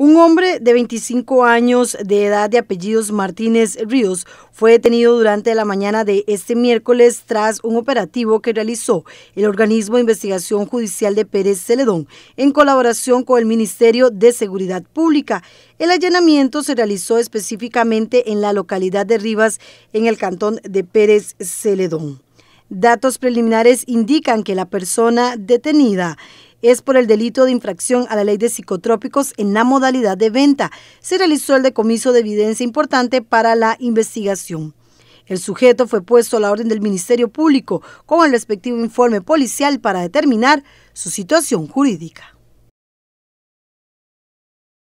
Un hombre de 25 años de edad de apellidos Martínez Ríos fue detenido durante la mañana de este miércoles tras un operativo que realizó el organismo de investigación judicial de Pérez Celedón en colaboración con el Ministerio de Seguridad Pública. El allanamiento se realizó específicamente en la localidad de Rivas, en el cantón de Pérez Celedón. Datos preliminares indican que la persona detenida es por el delito de infracción a la ley de psicotrópicos en la modalidad de venta. Se realizó el decomiso de evidencia importante para la investigación. El sujeto fue puesto a la orden del Ministerio Público con el respectivo informe policial para determinar su situación jurídica.